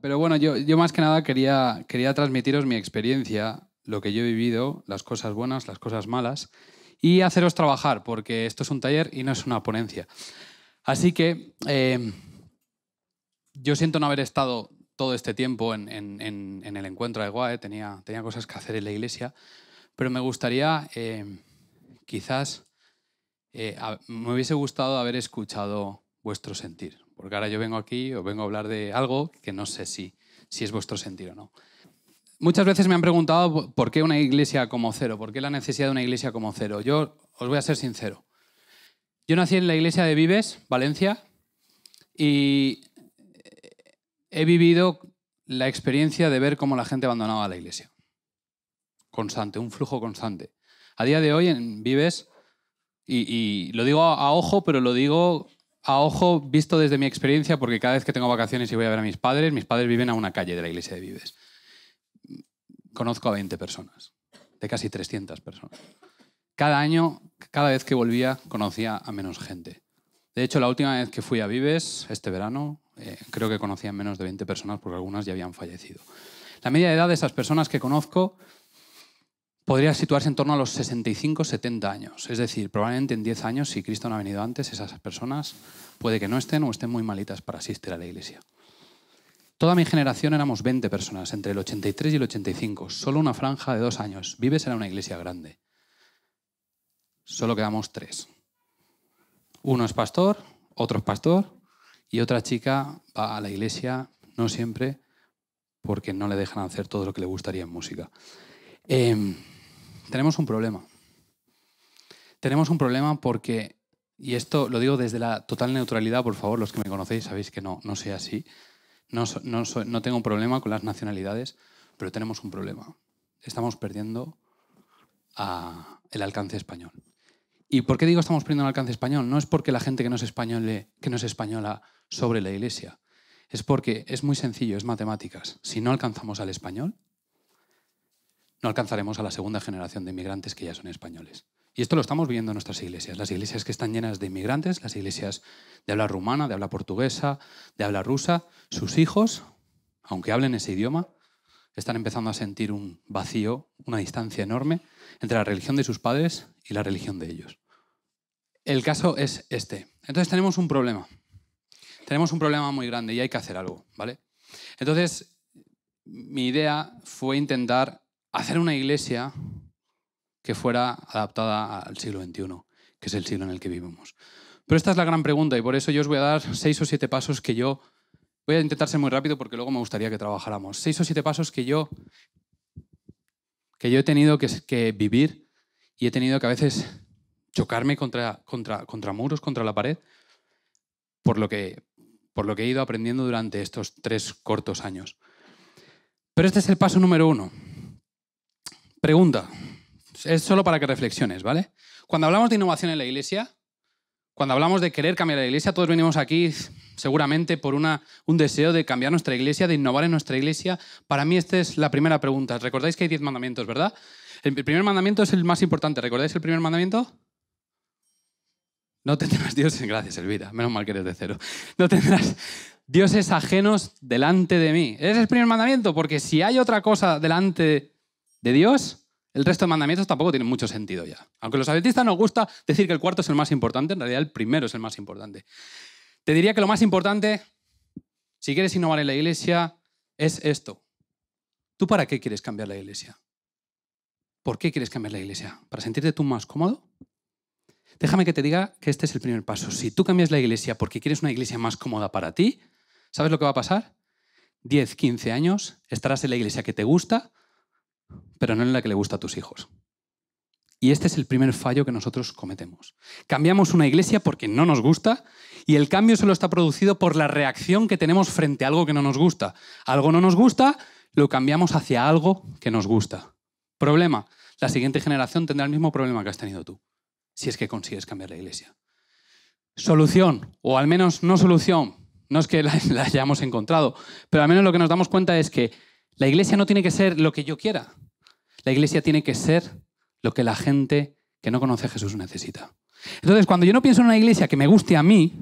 Pero bueno, yo, yo más que nada quería, quería transmitiros mi experiencia, lo que yo he vivido, las cosas buenas, las cosas malas, y haceros trabajar, porque esto es un taller y no es una ponencia. Así que eh, yo siento no haber estado todo este tiempo en, el encuentro de Guae, tenía, tenía cosas que hacer en la iglesia, pero me gustaría, eh, quizás, eh, me hubiese gustado haber escuchado vuestro sentir, porque ahora yo vengo aquí o vengo a hablar de algo que no sé si, si es vuestro sentido o no. Muchas veces me han preguntado por qué una iglesia como cero, por qué la necesidad de una iglesia como cero. Yo os voy a ser sincero. Yo nací en la iglesia de Vives, Valencia, y he vivido la experiencia de ver cómo la gente abandonaba la iglesia. Constante, un flujo constante. A día de hoy en Vives, y, lo digo a, ojo, pero lo digo a ojo visto desde mi experiencia, porque cada vez que tengo vacaciones y voy a ver a mis padres, mis padres viven a una calle de la iglesia de Vives. Conozco a 20 personas, de casi 300 personas. Cada año, cada vez que volvía, conocía a menos gente. De hecho, la última vez que fui a Vives, este verano, eh, creo que conocía menos de 20 personas porque algunas ya habían fallecido. La media de edad de esas personas que conozco podría situarse en torno a los 65-70 años. Es decir, probablemente en 10 años, si Cristo no ha venido antes, esas personas puede que no estén o estén muy malitas para asistir a la iglesia. Toda mi generación éramos 20 personas, entre el 83 y el 85, solo una franja de dos años. Vives en una iglesia grande. Solo quedamos tres. Uno es pastor, otro es pastor y otra chica va a la iglesia, no siempre, porque no le dejan hacer todo lo que le gustaría en música. Em, tenemos un problema. Tenemos un problema porque, y esto lo digo desde la total neutralidad, por favor, los que me conocéis sabéis que no, no soy así. No, no, no tengo un problema con las nacionalidades, pero tenemos un problema. Estamos perdiendo ah, el alcance español. ¿Y por qué digo estamos perdiendo el alcance español? No es porque la gente que no es, que no es española sobre la iglesia. Es porque es muy sencillo, es matemáticas. Si no alcanzamos al español, no alcanzaremos a la segunda generación de inmigrantes que ya son españoles. Y esto lo estamos viendo en nuestras iglesias, las iglesias que están llenas de inmigrantes, las iglesias de habla rumana, de habla portuguesa, de habla rusa, sus hijos, aunque hablen ese idioma, están empezando a sentir un vacío, una distancia enorme entre la religión de sus padres y la religión de ellos. El caso es este. Entonces tenemos un problema. Tenemos un problema muy grande y hay que hacer algo, ¿vale? Entonces, mi idea fue intentar hacer una iglesia que fuera adaptada al siglo XXI, que es el siglo en el que vivimos. Pero esta es la gran pregunta y por eso yo os voy a dar seis o siete pasos que yo... Voy a intentar ser muy rápido porque luego me gustaría que trabajáramos. Seis o siete pasos que yo, que yo he tenido que, vivir y he tenido que a veces chocarme contra, contra, contra muros, contra la pared, por lo, que, por lo que he ido aprendiendo durante estos tres cortos años. Pero este es el paso número uno. Pregunta. Es solo para que reflexiones, ¿vale? Cuando hablamos de innovación en la iglesia, cuando hablamos de querer cambiar la iglesia, todos venimos aquí seguramente por una, un deseo de cambiar nuestra iglesia, de innovar en nuestra iglesia. Para mí esta es la primera pregunta. Recordáis que hay diez mandamientos, ¿verdad? El primer mandamiento es el más importante. ¿Recordáis el primer mandamiento? No tendrás dioses, gracias Elvira, menos mal que eres de cero. No tendrás dioses ajenos delante de mí. Ese es el primer mandamiento, porque si hay otra cosa delante de Dios, el resto de mandamientos tampoco tienen mucho sentido ya. Aunque los adventistas nos gusta decir que el cuarto es el más importante, en realidad el primero es el más importante. Te diría que lo más importante, si quieres innovar en la iglesia, es esto. ¿Tú para qué quieres cambiar la iglesia? ¿Por qué quieres cambiar la iglesia? ¿Para sentirte tú más cómodo? Déjame que te diga que este es el primer paso. Si tú cambias la iglesia porque quieres una iglesia más cómoda para ti, ¿sabes lo que va a pasar? 10, 15 años, estarás en la iglesia que te gusta, pero no en la que le gusta a tus hijos. Y este es el primer fallo que nosotros cometemos. Cambiamos una iglesia porque no nos gusta y el cambio solo está producido por la reacción que tenemos frente a algo que no nos gusta. Algo no nos gusta, lo cambiamos hacia algo que nos gusta. Problema, la siguiente generación tendrá el mismo problema que has tenido tú, si es que consigues cambiar la iglesia. Solución, o al menos no solución, no es que la, hayamos encontrado, pero al menos lo que nos damos cuenta es que la iglesia no tiene que ser lo que yo quiera. La iglesia tiene que ser lo que la gente que no conoce a Jesús necesita. Entonces, cuando yo no pienso en una iglesia que me guste a mí,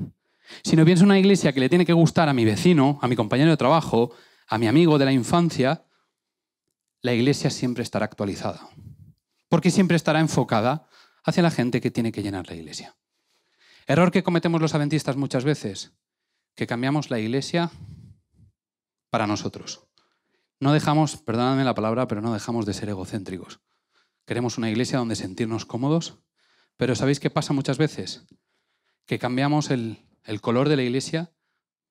sino pienso en una iglesia que le tiene que gustar a mi vecino, a mi compañero de trabajo, a mi amigo de la infancia, la iglesia siempre estará actualizada. Porque siempre estará enfocada hacia la gente que tiene que llenar la iglesia. Error que cometemos los adventistas muchas veces, que cambiamos la iglesia para nosotros. No dejamos, perdóname la palabra, pero no dejamos de ser egocéntricos. Queremos una iglesia donde sentirnos cómodos, pero ¿sabéis qué pasa muchas veces? Que cambiamos el, el color de la iglesia,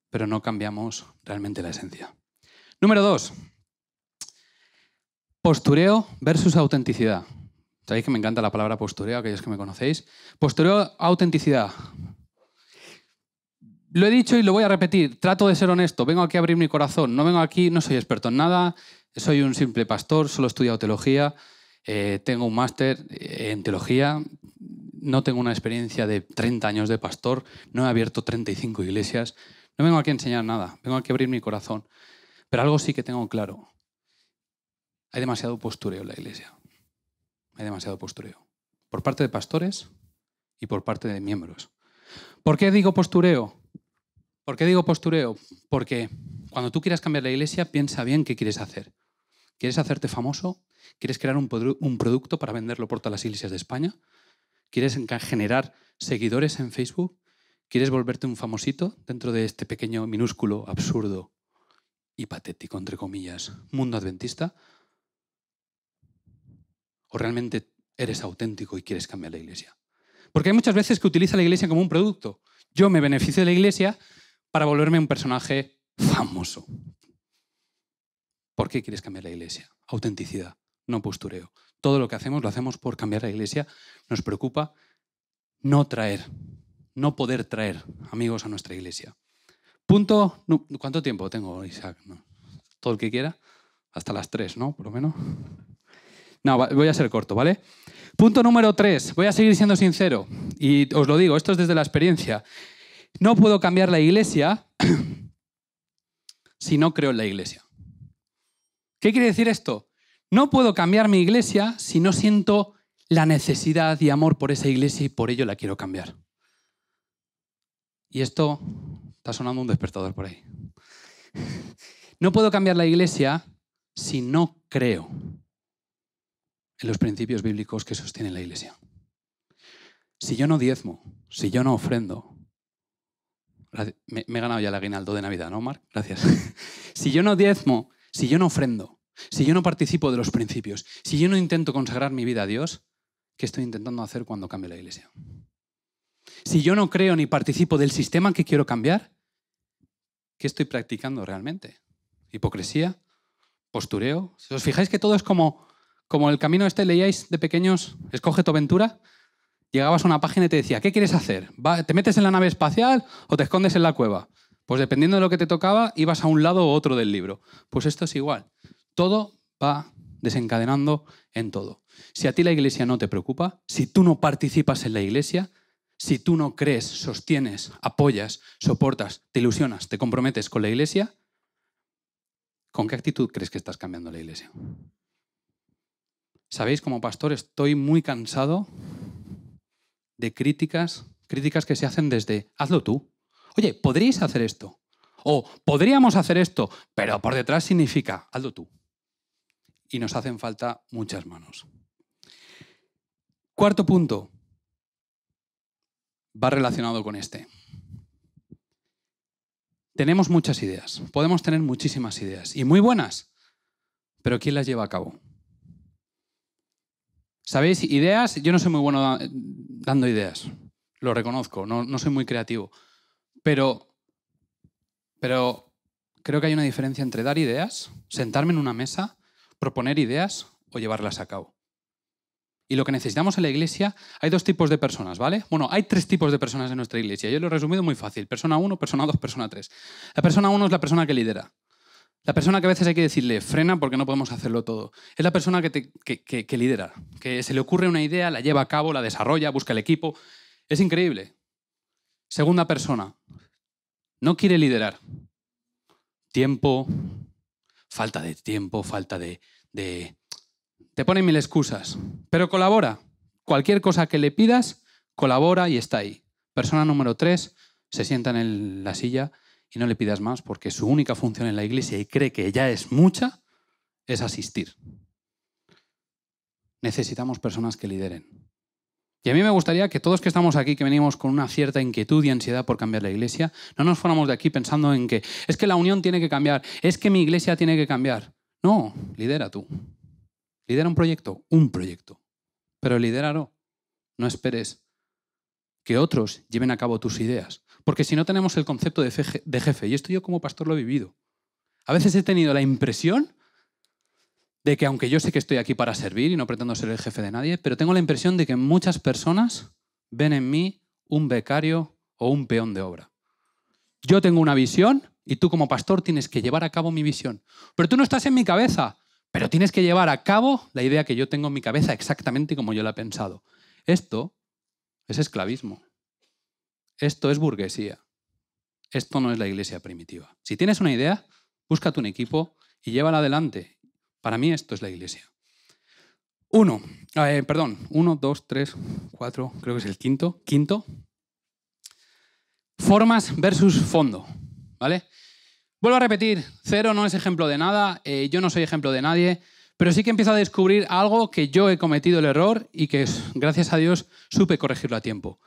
pero no cambiamos realmente la esencia. Número dos, postureo versus autenticidad. Sabéis que me encanta la palabra postureo, aquellos que me conocéis. Postureo, autenticidad. Lo he dicho y lo voy a repetir. Trato de ser honesto. Vengo aquí a abrir mi corazón. No vengo aquí, no soy experto en nada. Soy un simple pastor, solo he estudiado teología. Eh, tengo un máster eh, en teología. No tengo una experiencia de 30 años de pastor. No he abierto 35 iglesias. No vengo aquí a enseñar nada. Vengo aquí a abrir mi corazón. Pero algo sí que tengo claro. Hay demasiado postureo en la iglesia. Hay demasiado postureo. Por parte de pastores y por parte de miembros. ¿Por qué digo postureo? ¿Por qué digo postureo? Porque cuando tú quieras cambiar la iglesia, piensa bien qué quieres hacer. ¿Quieres hacerte famoso? ¿Quieres crear un, un producto para venderlo por todas las iglesias de España? ¿Quieres generar seguidores en Facebook? ¿Quieres volverte un famosito dentro de este pequeño, minúsculo, absurdo y patético, entre comillas, mundo adventista? ¿O realmente eres auténtico y quieres cambiar la iglesia? Porque hay muchas veces que utiliza la iglesia como un producto. Yo me beneficio de la iglesia para volverme un personaje famoso. ¿Por qué quieres cambiar la iglesia? Autenticidad, no postureo. Todo lo que hacemos lo hacemos por cambiar la iglesia. Nos preocupa no traer, no poder traer amigos a nuestra iglesia. Punto. ¿Cuánto tiempo tengo, Isaac? Todo el que quiera. Hasta las tres, ¿no? Por lo menos. No, voy a ser corto, ¿vale? Punto número tres. Voy a seguir siendo sincero. Y os lo digo, esto es desde la experiencia. No puedo cambiar la iglesia si no creo en la iglesia. ¿Qué quiere decir esto? No puedo cambiar mi iglesia si no siento la necesidad y amor por esa iglesia y por ello la quiero cambiar. Y esto está sonando un despertador por ahí. No puedo cambiar la iglesia si no creo en los principios bíblicos que sostienen la iglesia. Si yo no diezmo, si yo no ofrendo, me, he ganado ya el aguinaldo de Navidad, ¿no, Marc? Gracias. si yo no diezmo, si yo no ofrendo, si yo no participo de los principios, si yo no intento consagrar mi vida a Dios, ¿qué estoy intentando hacer cuando cambie la iglesia? Si yo no creo ni participo del sistema que quiero cambiar, ¿qué estoy practicando realmente? ¿Hipocresía? ¿Postureo? Si os fijáis que todo es como, como el camino este leíais de pequeños, escoge tu aventura, llegabas a una página y te decía, ¿qué quieres hacer? ¿Te metes en la nave espacial o te escondes en la cueva? Pues dependiendo de lo que te tocaba, ibas a un lado u otro del libro. Pues esto es igual. Todo va desencadenando en todo. Si a ti la iglesia no te preocupa, si tú no participas en la iglesia, si tú no crees, sostienes, apoyas, soportas, te ilusionas, te comprometes con la iglesia, ¿con qué actitud crees que estás cambiando la iglesia? Sabéis, como pastor estoy muy cansado de críticas, críticas que se hacen desde, hazlo tú. Oye, podríais hacer esto. O podríamos hacer esto, pero por detrás significa, hazlo tú. Y nos hacen falta muchas manos. Cuarto punto. Va relacionado con este. Tenemos muchas ideas. Podemos tener muchísimas ideas. Y muy buenas. Pero ¿quién las lleva a cabo? ¿Sabéis? Ideas, yo no soy muy bueno dando ideas, lo reconozco, no, soy muy creativo, pero, pero creo que hay una diferencia entre dar ideas, sentarme en una mesa, proponer ideas o llevarlas a cabo. Y lo que necesitamos en la iglesia, hay dos tipos de personas, ¿vale? Bueno, hay tres tipos de personas en nuestra iglesia. Yo lo he resumido muy fácil. Persona 1, persona 2, persona 3. La persona 1 es la persona que lidera. La persona que a veces hay que decirle, frena porque no podemos hacerlo todo. Es la persona que, lidera, que se le ocurre una idea, la lleva a cabo, la desarrolla, busca el equipo. Es increíble. Segunda persona, no quiere liderar. Tiempo, falta de tiempo, falta de... Te ponen mil excusas, pero colabora. Cualquier cosa que le pidas, colabora y está ahí. Persona número tres, se sienta en la silla y no le pidas más porque su única función en la iglesia y cree que ya es mucha es asistir. Necesitamos personas que lideren. Y a mí me gustaría que todos que estamos aquí, que venimos con una cierta inquietud y ansiedad por cambiar la iglesia, no nos fuéramos de aquí pensando en que es que la unión tiene que cambiar, es que mi iglesia tiene que cambiar. No, lidera tú. Lidera un proyecto, un proyecto. Pero lidéralo. No esperes que otros lleven a cabo tus ideas. Porque si no tenemos el concepto de, jefe, y esto yo como pastor lo he vivido, a veces he tenido la impresión de que aunque yo sé que estoy aquí para servir y no pretendo ser el jefe de nadie, pero tengo la impresión de que muchas personas ven en mí un becario o un peón de obra. Yo tengo una visión y tú como pastor tienes que llevar a cabo mi visión. Pero tú no estás en mi cabeza, pero tienes que llevar a cabo la idea que yo tengo en mi cabeza exactamente como yo la he pensado. Esto es esclavismo. Esto es burguesía. Esto no es la iglesia primitiva. Si tienes una idea, búscate un equipo y llévala adelante. Para mí esto es la iglesia. Uno, eh, perdón, uno, dos, tres, cuatro, creo que es el quinto. Quinto, formas versus fondo, ¿vale? Vuelvo a repetir, cero no es ejemplo de nada, eh, yo no soy ejemplo de nadie, pero sí que empiezo a descubrir algo que yo he cometido el error y que gracias a Dios supe corregirlo a tiempo.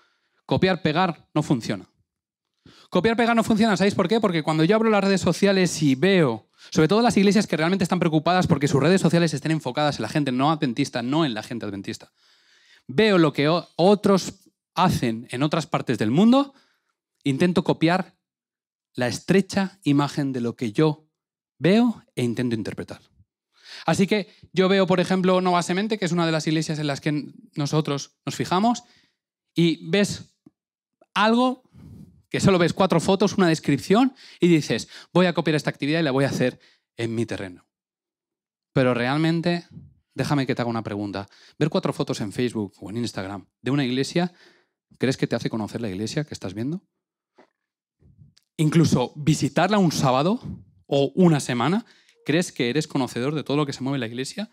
Copiar, pegar no funciona. Copiar, pegar no funciona, ¿sabéis por qué? Porque cuando yo abro las redes sociales y veo, sobre todo las iglesias que realmente están preocupadas porque sus redes sociales estén enfocadas en la gente no adventista, no en la gente adventista, veo lo que otros hacen en otras partes del mundo, intento copiar la estrecha imagen de lo que yo veo e intento interpretar. Así que yo veo, por ejemplo, Nova Semente, que es una de las iglesias en las que nosotros nos fijamos, y ves algo que solo ves cuatro fotos, una descripción y dices, voy a copiar esta actividad y la voy a hacer en mi terreno. Pero realmente, déjame que te haga una pregunta. Ver cuatro fotos en Facebook o en Instagram de una iglesia, ¿crees que te hace conocer la iglesia que estás viendo? Incluso visitarla un sábado o una semana, ¿Crees que eres conocedor de todo lo que se mueve en la iglesia?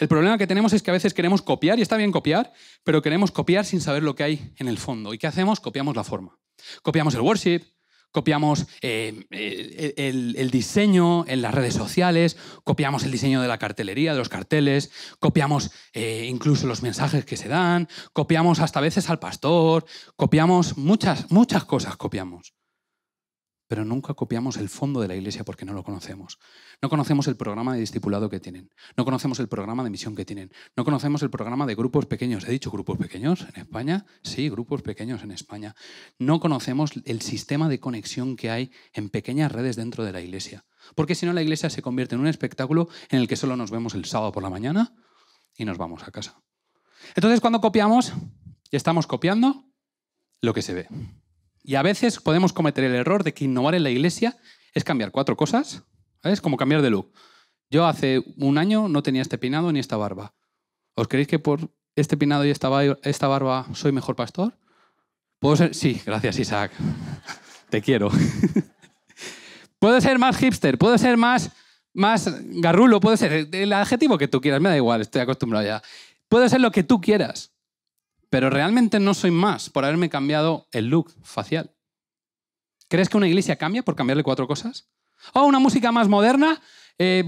El problema que tenemos es que a veces queremos copiar, y está bien copiar, pero queremos copiar sin saber lo que hay en el fondo. ¿Y qué hacemos? Copiamos la forma. Copiamos el worship, copiamos eh, eh, el, diseño en las redes sociales, copiamos el diseño de la cartelería, de los carteles, copiamos eh, incluso los mensajes que se dan, copiamos hasta veces al pastor, copiamos muchas, muchas cosas copiamos pero nunca copiamos el fondo de la iglesia porque no lo conocemos. No conocemos el programa de discipulado que tienen, no conocemos el programa de misión que tienen, no conocemos el programa de grupos pequeños. He dicho grupos pequeños en España, sí, grupos pequeños en España. No conocemos el sistema de conexión que hay en pequeñas redes dentro de la iglesia, porque si no la iglesia se convierte en un espectáculo en el que solo nos vemos el sábado por la mañana y nos vamos a casa. Entonces cuando copiamos, estamos copiando lo que se ve. Y a veces podemos cometer el error de que innovar en la iglesia es cambiar cuatro cosas. Es como cambiar de look. Yo hace un año no tenía este peinado ni esta barba. ¿Os creéis que por este peinado y esta barba soy mejor pastor? ¿Puedo ser? Sí, gracias Isaac. Te quiero. puedo ser más hipster, puedo ser más, más garrulo, puedo ser el adjetivo que tú quieras, me da igual, estoy acostumbrado ya. Puedo ser lo que tú quieras. Pero realmente no soy más por haberme cambiado el look facial. ¿Crees que una iglesia cambia por cambiarle cuatro cosas? ¿O oh, una música más moderna? Eh,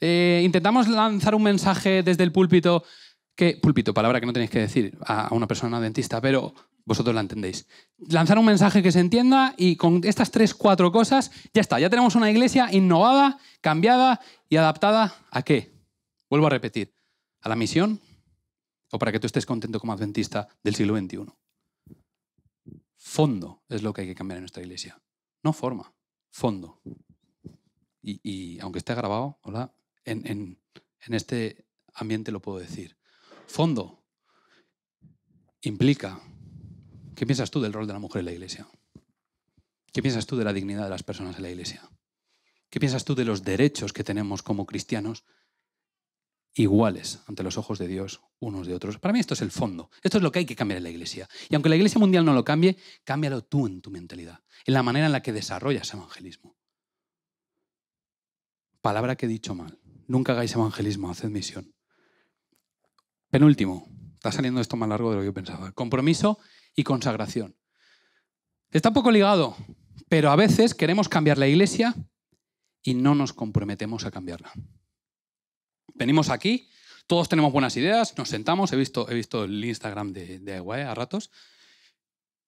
eh, intentamos lanzar un mensaje desde el púlpito que... Púlpito, palabra que no tenéis que decir a una persona dentista, pero vosotros la entendéis. Lanzar un mensaje que se entienda y con estas tres, cuatro cosas, ya está, ya tenemos una iglesia innovada, cambiada y adaptada a qué? Vuelvo a repetir, a la misión o para que tú estés contento como adventista del siglo XXI. Fondo es lo que hay que cambiar en nuestra iglesia. No forma, fondo. Y, aunque esté grabado, hola, en, en este ambiente lo puedo decir. Fondo implica, ¿qué piensas tú del rol de la mujer en la iglesia? ¿Qué piensas tú de la dignidad de las personas en la iglesia? ¿Qué piensas tú de los derechos que tenemos como cristianos iguales ante los ojos de Dios unos de otros. Para mí esto es el fondo. Esto es lo que hay que cambiar en la iglesia. Y aunque la iglesia mundial no lo cambie, cámbialo tú en tu mentalidad, en la manera en la que desarrollas evangelismo. Palabra que he dicho mal. Nunca hagáis evangelismo, haced misión. Penúltimo. Está saliendo esto más largo de lo que yo pensaba. Compromiso y consagración. Está un poco ligado, pero a veces queremos cambiar la iglesia y no nos comprometemos a cambiarla venimos aquí, todos tenemos buenas ideas, nos sentamos, he visto, he visto el Instagram de, de a ratos,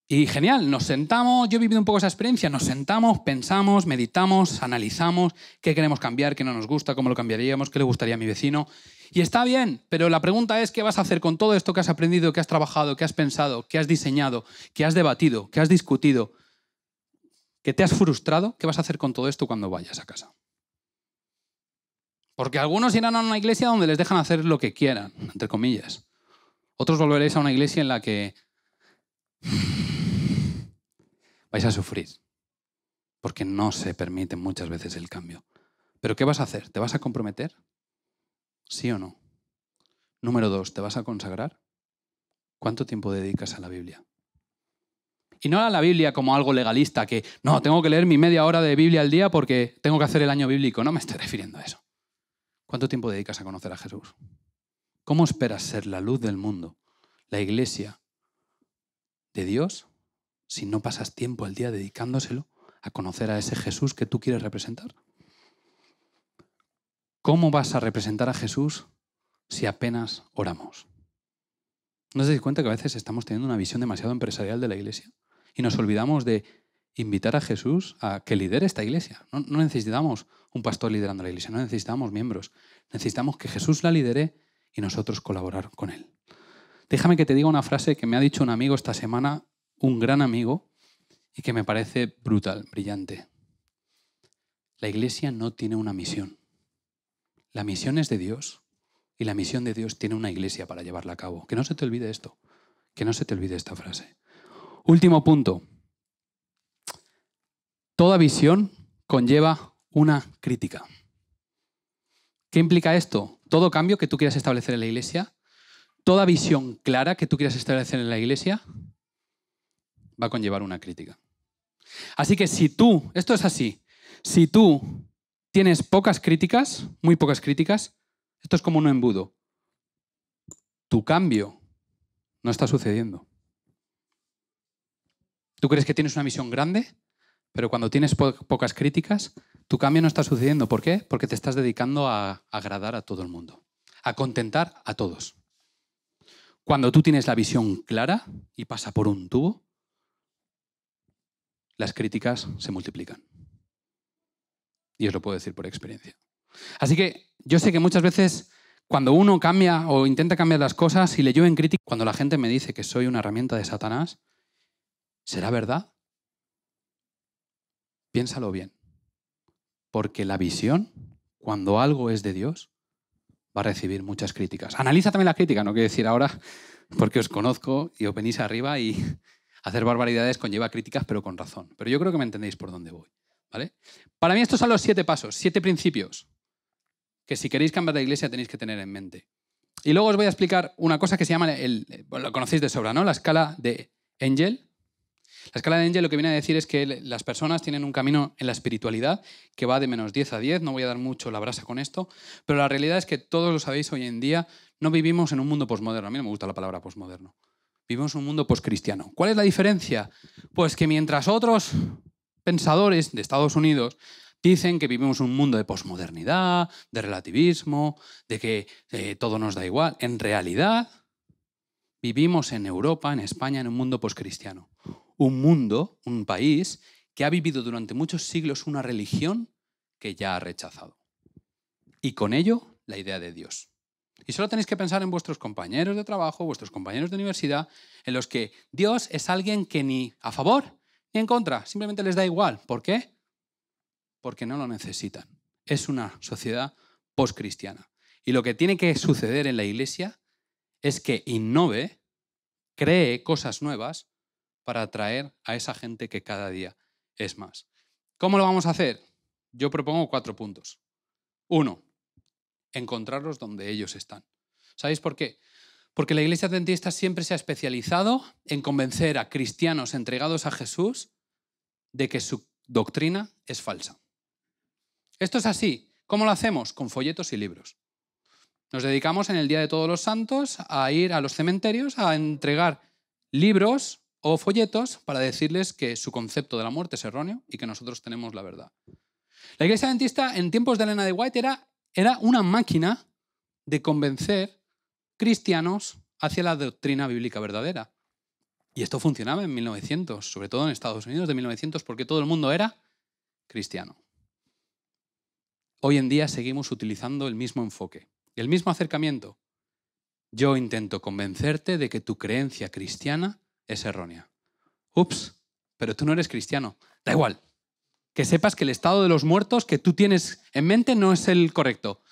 y genial, nos sentamos, yo he vivido un poco esa experiencia, nos sentamos, pensamos, meditamos, analizamos qué queremos cambiar, qué no nos gusta, cómo lo cambiaríamos, qué le gustaría a mi vecino. Y está bien, pero la pregunta es qué vas a hacer con todo esto que has aprendido, que has trabajado, que has pensado, que has diseñado, que has debatido, que has discutido, que te has frustrado, qué vas a hacer con todo esto cuando vayas a casa. Porque algunos irán a una iglesia donde les dejan hacer lo que quieran, entre comillas. Otros volveréis a una iglesia en la que vais a sufrir. Porque no se permite muchas veces el cambio. Pero ¿qué vas a hacer? ¿Te vas a comprometer? ¿Sí o no? Número dos, ¿te vas a consagrar? ¿Cuánto tiempo dedicas a la Biblia? Y no a la Biblia como algo legalista, que no, tengo que leer mi media hora de Biblia al día porque tengo que hacer el año bíblico. No me estoy refiriendo a eso. ¿Cuánto tiempo dedicas a conocer a Jesús? ¿Cómo esperas ser la luz del mundo, la iglesia de Dios, si no pasas tiempo al día dedicándoselo a conocer a ese Jesús que tú quieres representar? ¿Cómo vas a representar a Jesús si apenas oramos? ¿No os dais cuenta que a veces estamos teniendo una visión demasiado empresarial de la iglesia? Y nos olvidamos de invitar a Jesús a que lidere esta iglesia. No, necesitamos un pastor liderando la iglesia, no necesitamos miembros. Necesitamos que Jesús la lidere y nosotros colaborar con él. Déjame que te diga una frase que me ha dicho un amigo esta semana, un gran amigo, y que me parece brutal, brillante. La iglesia no tiene una misión. La misión es de Dios y la misión de Dios tiene una iglesia para llevarla a cabo. Que no se te olvide esto, que no se te olvide esta frase. Último punto, Toda visión conlleva una crítica. ¿Qué implica esto? Todo cambio que tú quieras establecer en la iglesia, toda visión clara que tú quieras establecer en la iglesia, va a conllevar una crítica. Así que si tú, esto es así, si tú tienes pocas críticas, muy pocas críticas, esto es como un embudo. Tu cambio no está sucediendo. Tú crees que tienes una visión grande, pero cuando tienes pocas críticas, tu cambio no está sucediendo. ¿Por qué? Porque te estás dedicando a agradar a todo el mundo, a contentar a todos. Cuando tú tienes la visión clara y pasa por un tubo, las críticas se multiplican. Y os lo puedo decir por experiencia. Así que yo sé que muchas veces cuando uno cambia o intenta cambiar las cosas y le llueven críticas, cuando la gente me dice que soy una herramienta de Satanás, ¿será verdad? Piénsalo bien. Porque la visión, cuando algo es de Dios, va a recibir muchas críticas. Analiza también la crítica, no quiero decir ahora, porque os conozco y os venís arriba y hacer barbaridades conlleva críticas, pero con razón. Pero yo creo que me entendéis por dónde voy. ¿vale? Para mí estos son los siete pasos, siete principios que si queréis cambiar de iglesia tenéis que tener en mente. Y luego os voy a explicar una cosa que se llama, el, lo conocéis de sobra, ¿no? La escala de Engel, la escala de Engel lo que viene a decir es que las personas tienen un camino en la espiritualidad que va de menos 10 a 10, no voy a dar mucho la brasa con esto, pero la realidad es que todos lo sabéis hoy en día, no vivimos en un mundo posmoderno, a mí no me gusta la palabra posmoderno, vivimos en un mundo poscristiano. ¿Cuál es la diferencia? Pues que mientras otros pensadores de Estados Unidos dicen que vivimos un mundo de posmodernidad, de relativismo, de que eh, todo nos da igual, en realidad vivimos en Europa, en España, en un mundo poscristiano un mundo, un país, que ha vivido durante muchos siglos una religión que ya ha rechazado. Y con ello, la idea de Dios. Y solo tenéis que pensar en vuestros compañeros de trabajo, vuestros compañeros de universidad, en los que Dios es alguien que ni a favor ni en contra, simplemente les da igual. ¿Por qué? Porque no lo necesitan. Es una sociedad postcristiana. Y lo que tiene que suceder en la iglesia es que innove, cree cosas nuevas para atraer a esa gente que cada día es más. ¿Cómo lo vamos a hacer? Yo propongo cuatro puntos. Uno, encontrarlos donde ellos están. ¿Sabéis por qué? Porque la iglesia adventista siempre se ha especializado en convencer a cristianos entregados a Jesús de que su doctrina es falsa. Esto es así. ¿Cómo lo hacemos? Con folletos y libros. Nos dedicamos en el Día de Todos los Santos a ir a los cementerios a entregar libros o folletos para decirles que su concepto de la muerte es erróneo y que nosotros tenemos la verdad. La iglesia adventista en tiempos de Elena de White era, era una máquina de convencer cristianos hacia la doctrina bíblica verdadera. Y esto funcionaba en 1900, sobre todo en Estados Unidos de 1900, porque todo el mundo era cristiano. Hoy en día seguimos utilizando el mismo enfoque, el mismo acercamiento. Yo intento convencerte de que tu creencia cristiana es errónea. Ups, pero tú no eres cristiano. Da igual. Que sepas que el estado de los muertos que tú tienes en mente no es el correcto.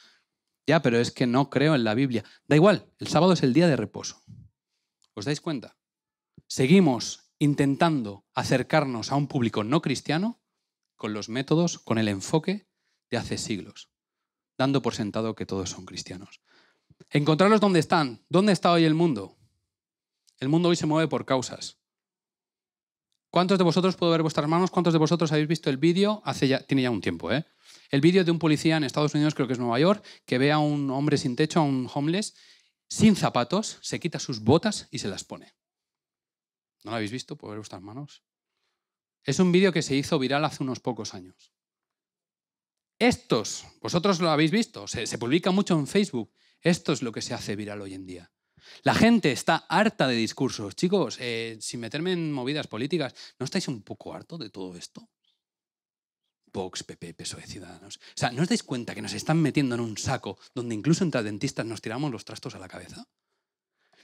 Ya, pero es que no creo en la Biblia. Da igual, el sábado es el día de reposo. ¿Os dais cuenta? Seguimos intentando acercarnos a un público no cristiano con los métodos, con el enfoque de hace siglos, dando por sentado que todos son cristianos. Encontrarlos donde están, dónde está hoy el mundo, el mundo hoy se mueve por causas. ¿Cuántos de vosotros puedo ver vuestras manos? ¿Cuántos de vosotros habéis visto el vídeo? Hace ya, tiene ya un tiempo, ¿eh? El vídeo de un policía en Estados Unidos, creo que es Nueva York, que ve a un hombre sin techo, a un homeless, sin zapatos, se quita sus botas y se las pone. ¿No lo habéis visto? ¿Puedo ver vuestras manos? Es un vídeo que se hizo viral hace unos pocos años. Estos, vosotros lo habéis visto, se, se publica mucho en Facebook. Esto es lo que se hace viral hoy en día. La gente está harta de discursos. Chicos, eh, sin meterme en movidas políticas, ¿no estáis un poco harto de todo esto? Vox, PP, PSOE, Ciudadanos. O sea, ¿no os dais cuenta que nos están metiendo en un saco donde incluso entre dentistas nos tiramos los trastos a la cabeza?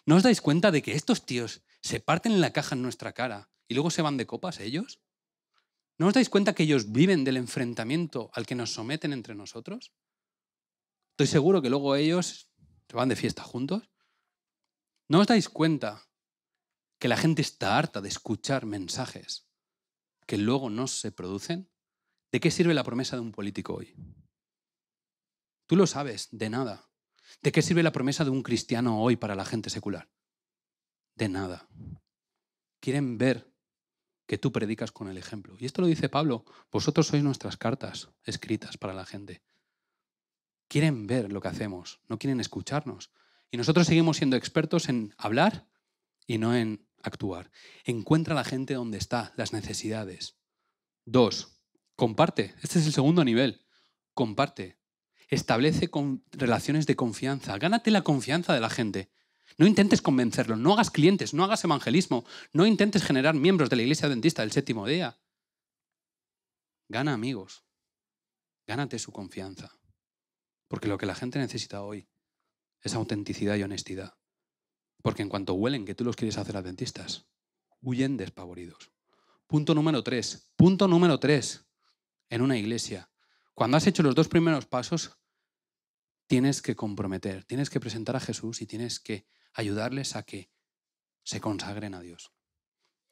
¿No os dais cuenta de que estos tíos se parten la caja en nuestra cara y luego se van de copas ellos? ¿No os dais cuenta que ellos viven del enfrentamiento al que nos someten entre nosotros? Estoy seguro que luego ellos se van de fiesta juntos ¿No os dais cuenta que la gente está harta de escuchar mensajes que luego no se producen? ¿De qué sirve la promesa de un político hoy? Tú lo sabes, de nada. ¿De qué sirve la promesa de un cristiano hoy para la gente secular? De nada. Quieren ver que tú predicas con el ejemplo. Y esto lo dice Pablo, vosotros sois nuestras cartas escritas para la gente. Quieren ver lo que hacemos, no quieren escucharnos. Y nosotros seguimos siendo expertos en hablar y no en actuar. Encuentra a la gente donde está, las necesidades. Dos, comparte. Este es el segundo nivel. Comparte. Establece relaciones de confianza. Gánate la confianza de la gente. No intentes convencerlo, no hagas clientes, no hagas evangelismo, no intentes generar miembros de la iglesia dentista del séptimo día. Gana amigos, gánate su confianza, porque lo que la gente necesita hoy esa autenticidad y honestidad. Porque en cuanto huelen que tú los quieres hacer adventistas, huyen despavoridos. Punto número tres. Punto número tres. En una iglesia. Cuando has hecho los dos primeros pasos, tienes que comprometer, tienes que presentar a Jesús y tienes que ayudarles a que se consagren a Dios.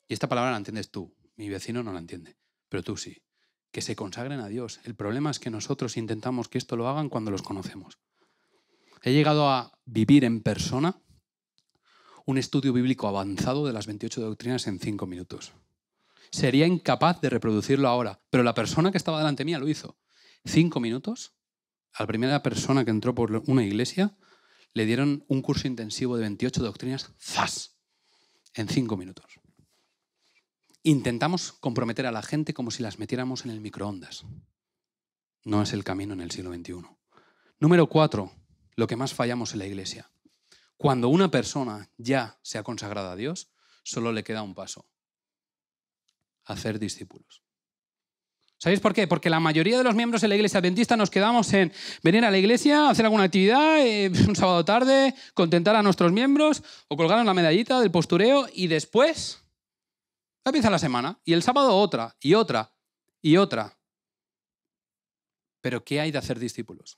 Y esta palabra la entiendes tú, mi vecino no la entiende, pero tú sí, que se consagren a Dios. El problema es que nosotros intentamos que esto lo hagan cuando los conocemos. He llegado a vivir en persona un estudio bíblico avanzado de las 28 doctrinas en 5 minutos. Sería incapaz de reproducirlo ahora, pero la persona que estaba delante mía lo hizo. Cinco minutos, a la primera persona que entró por una iglesia, le dieron un curso intensivo de 28 doctrinas, ¡zas! En cinco minutos. Intentamos comprometer a la gente como si las metiéramos en el microondas. No es el camino en el siglo XXI. Número cuatro, lo que más fallamos en la iglesia. Cuando una persona ya se ha consagrado a Dios, solo le queda un paso, hacer discípulos. ¿Sabéis por qué? Porque la mayoría de los miembros de la iglesia adventista nos quedamos en venir a la iglesia, hacer alguna actividad, eh, un sábado tarde, contentar a nuestros miembros o colgar la medallita del postureo y después empieza la semana y el sábado otra y otra y otra. Pero ¿qué hay de hacer discípulos?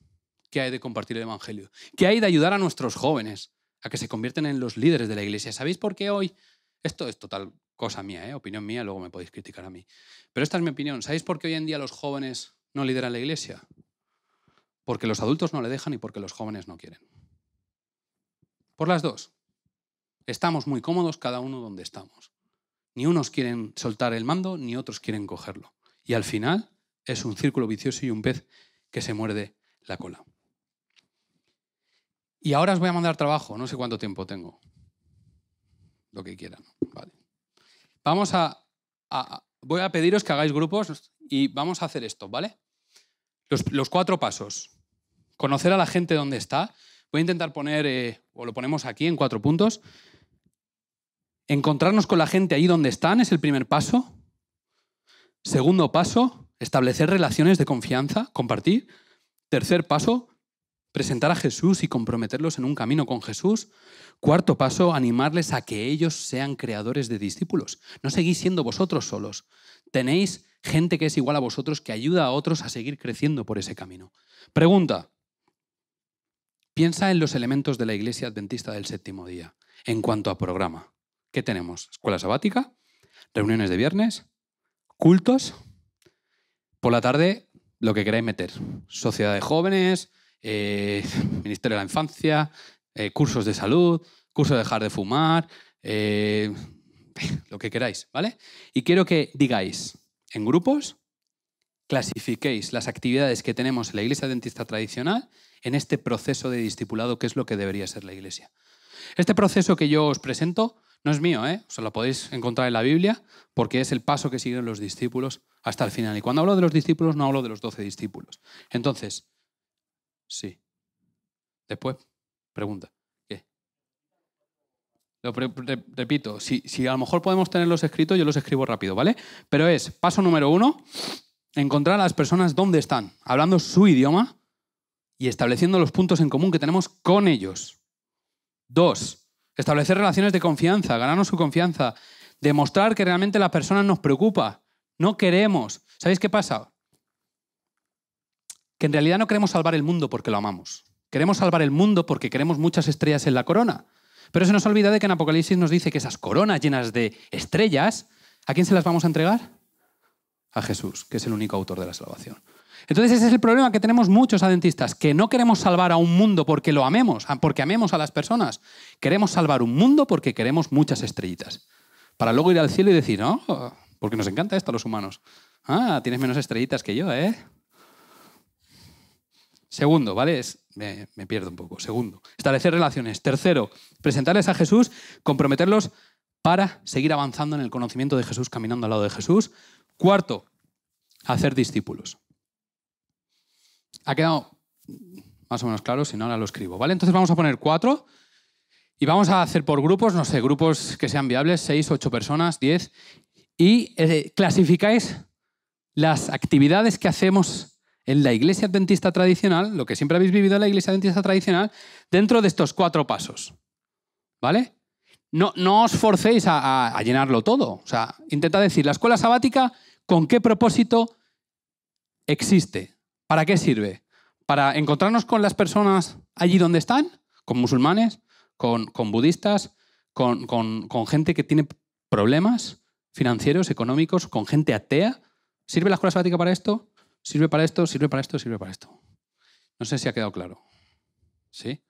hay de compartir el Evangelio, que hay de ayudar a nuestros jóvenes a que se convierten en los líderes de la iglesia. ¿Sabéis por qué hoy? Esto es total cosa mía, ¿eh? opinión mía, luego me podéis criticar a mí. Pero esta es mi opinión. ¿Sabéis por qué hoy en día los jóvenes no lideran la iglesia? Porque los adultos no le dejan y porque los jóvenes no quieren. Por las dos. Estamos muy cómodos cada uno donde estamos. Ni unos quieren soltar el mando, ni otros quieren cogerlo. Y al final es un círculo vicioso y un pez que se muerde la cola. Y ahora os voy a mandar trabajo, no sé cuánto tiempo tengo. Lo que quieran. Vamos a, Voy a pediros que hagáis grupos y vamos a hacer esto, ¿vale? Los, cuatro pasos. Conocer a la gente donde está. Voy a intentar poner, eh, o lo ponemos aquí en cuatro puntos. Encontrarnos con la gente ahí donde están es el primer paso. Segundo paso, establecer relaciones de confianza, compartir. Tercer paso, presentar a Jesús y comprometerlos en un camino con Jesús. Cuarto paso, animarles a que ellos sean creadores de discípulos. No seguís siendo vosotros solos. Tenéis gente que es igual a vosotros, que ayuda a otros a seguir creciendo por ese camino. Pregunta. Piensa en los elementos de la Iglesia Adventista del Séptimo Día en cuanto a programa. ¿Qué tenemos? Escuela sabática, reuniones de viernes, cultos. Por la tarde, lo que queráis meter. Sociedad de jóvenes, eh, Ministerio de la Infancia, eh, cursos de salud, curso de dejar de fumar, eh, lo que queráis, ¿vale? Y quiero que digáis en grupos, clasifiquéis las actividades que tenemos en la iglesia dentista tradicional en este proceso de discipulado que es lo que debería ser la iglesia. Este proceso que yo os presento no es mío, ¿eh? Os lo podéis encontrar en la Biblia porque es el paso que siguen los discípulos hasta el final. Y cuando hablo de los discípulos no hablo de los doce discípulos. Entonces, Sí. Después, pregunta. ¿Qué? Lo repito, si, si a lo mejor podemos tenerlos escritos, yo los escribo rápido, ¿vale? Pero es, paso número uno, encontrar a las personas dónde están, hablando su idioma y estableciendo los puntos en común que tenemos con ellos. Dos, establecer relaciones de confianza, ganarnos su confianza, demostrar que realmente la persona nos preocupa, no queremos. ¿Sabéis qué pasa? que en realidad no queremos salvar el mundo porque lo amamos. Queremos salvar el mundo porque queremos muchas estrellas en la corona. Pero se nos olvida de que en Apocalipsis nos dice que esas coronas llenas de estrellas, ¿a quién se las vamos a entregar? A Jesús, que es el único autor de la salvación. Entonces ese es el problema que tenemos muchos adentistas, que no queremos salvar a un mundo porque lo amemos, porque amemos a las personas. Queremos salvar un mundo porque queremos muchas estrellitas. Para luego ir al cielo y decir, no, oh, porque nos encanta esto a los humanos. Ah, tienes menos estrellitas que yo, ¿eh? Segundo, ¿vale? me, pierdo un poco. Segundo, establecer relaciones. Tercero, presentarles a Jesús, comprometerlos para seguir avanzando en el conocimiento de Jesús, caminando al lado de Jesús. Cuarto, hacer discípulos. Ha quedado más o menos claro, si no, ahora lo escribo, ¿vale? Entonces vamos a poner cuatro y vamos a hacer por grupos, no sé, grupos que sean viables, seis, ocho personas, diez, y eh, clasificáis las actividades que hacemos en la iglesia adventista tradicional, lo que siempre habéis vivido en la iglesia adventista tradicional, dentro de estos cuatro pasos. ¿Vale? No, os forcéis a, llenarlo todo. O sea, intenta decir, la escuela sabática, ¿con qué propósito existe? ¿Para qué sirve? ¿Para encontrarnos con las personas allí donde están? ¿Con musulmanes? ¿Con, budistas? con gente que tiene problemas financieros, económicos? ¿Con gente atea? ¿Sirve la escuela sabática para esto? Sirve para esto, sirve para esto, sirve para esto. No sé si ha quedado claro. ¿Sí?